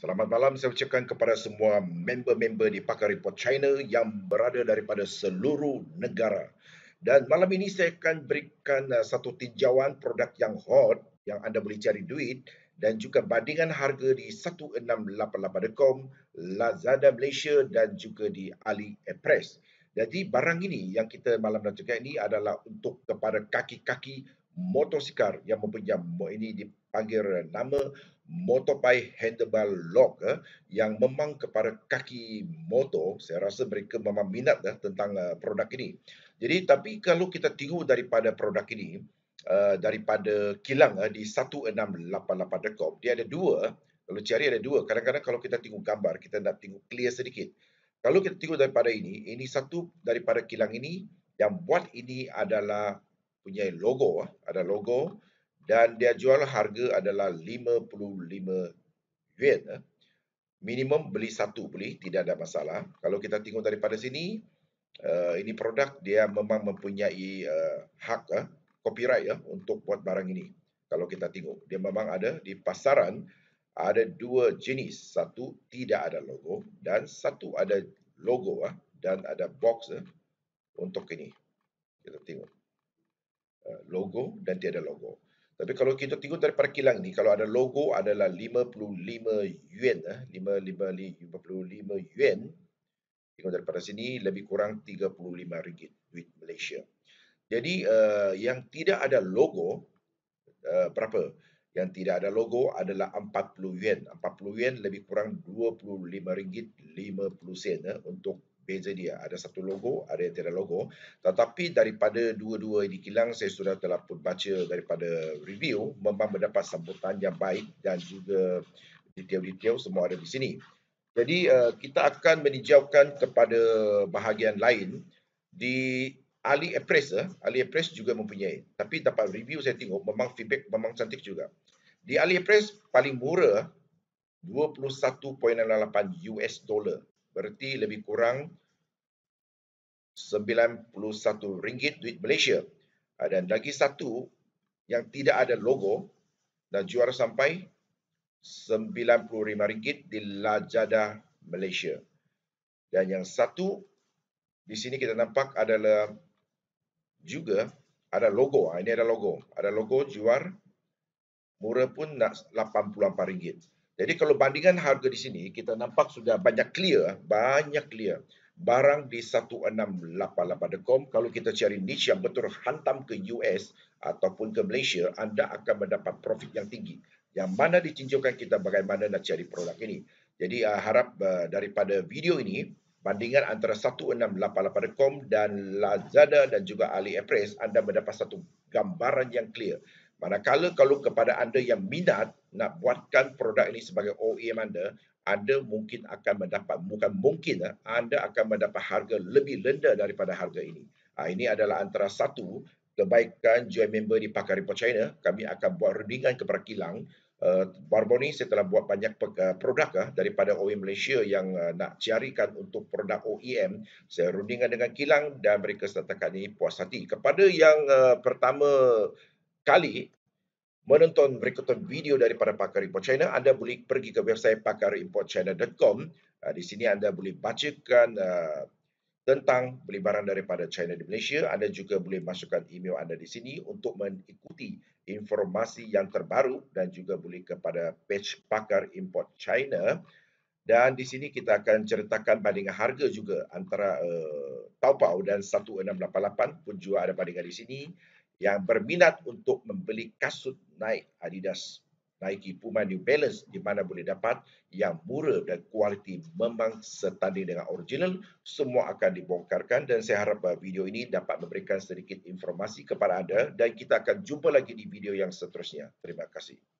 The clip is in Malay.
Selamat malam saya ucapkan kepada semua member-member di Pakar Report China yang berada daripada seluruh negara. Dan malam ini saya akan berikan uh, satu tinjauan produk yang hot yang anda boleh cari duit dan juga bandingan harga di 1688.com, Lazada Malaysia dan juga di AliExpress. Jadi barang ini yang kita malam nak cakap ini adalah untuk kepada kaki-kaki motosikal yang mempunyai buat ini dipanggil nama motopai handlebar lock eh, yang memang kepada kaki motor saya rasa mereka memang minat eh, tentang eh, produk ini jadi tapi kalau kita tahu daripada produk ini eh, daripada kilang eh, di 1688.com dia ada dua eh, kalau cari ada dua kadang-kadang kalau kita tengok gambar kita nak tengok clear sedikit kalau kita tengok daripada ini ini satu daripada kilang ini yang buat ini adalah punya logo ah, ada logo dan dia jual harga adalah 55 yuan ah. minimum beli satu beli tidak ada masalah kalau kita tengok daripada sini eh, ini produk dia memang mempunyai eh, hak ah, copyright ya untuk buat barang ini kalau kita tengok dia memang ada di pasaran ada dua jenis satu tidak ada logo dan satu ada logo dan ada box untuk ini kita tengok logo dan tiada logo. Tapi kalau kita tengok daripada kilang ni, kalau ada logo adalah 55 yuan. 55 eh, yuan. Tengok daripada sini, lebih kurang 35 ringgit duit Malaysia. Jadi, uh, yang tidak ada logo, uh, berapa? Yang tidak ada logo adalah 40 yuan. 40 yuan lebih kurang 25 ringgit 50 sen uh, untuk beza dia. Ada satu logo, ada yang tiada logo. Tetapi daripada dua-dua ini kilang, saya sudah telah pun baca daripada review, memang mendapat sambutan yang baik dan juga detail-detail semua ada di sini. Jadi uh, kita akan meninjaukan kepada bahagian lain di AliExpress. Uh, AliExpress juga mempunyai. Tapi dapat review saya tengok, memang feedback memang cantik juga. Di AliExpress paling murah 21.88 US dollar bererti lebih kurang RM91 duit Malaysia. Dan lagi satu yang tidak ada logo dan juara sampai RM95 di Lajada Malaysia. Dan yang satu di sini kita nampak adalah juga ada logo. Ha, ini ada logo. Ada logo juara murah pun nak RM84. Jadi kalau bandingan harga di sini, kita nampak sudah banyak clear, ah, banyak clear. Barang di 1688.com, kalau kita cari niche yang betul hantam ke US ataupun ke Malaysia, anda akan mendapat profit yang tinggi. Yang mana ditunjukkan kita bagaimana nak cari produk ini. Jadi uh, harap uh, daripada video ini, bandingan antara 1688.com dan Lazada dan juga AliExpress, anda mendapat satu gambaran yang clear. Manakala kalau kepada anda yang minat nak buatkan produk ini sebagai OEM anda, anda mungkin akan mendapat, bukan mungkin, eh, anda akan mendapat harga lebih rendah daripada harga ini. Ah, ini adalah antara satu kebaikan join member di Pakar Report China. Kami akan buat rendingan kepada kilang. Eh, Baru-baru ini saya telah buat banyak eh, produk daripada OEM Malaysia yang nak carikan untuk produk OEM. Saya rundingan dengan kilang dan mereka setakat ini puas hati. Kepada yang pertama kali menonton berikutan video daripada pakar import China, anda boleh pergi ke website pakarimportchina.com. Ah, di sini anda boleh bacakan ah, tentang beli barang daripada China di Malaysia. Anda juga boleh masukkan email anda di sini untuk mengikuti informasi yang terbaru dan juga boleh kepada page pakar import China. Dan di sini kita akan ceritakan bandingan harga juga antara uh, Taobao dan 1688 pun juga ada bandingan di sini yang berminat untuk membeli kasut naik Adidas Nike Puma New Balance di mana boleh dapat yang murah dan kualiti memang setanding dengan original. Semua akan dibongkarkan dan saya harap video ini dapat memberikan sedikit informasi kepada anda dan kita akan jumpa lagi di video yang seterusnya. Terima kasih.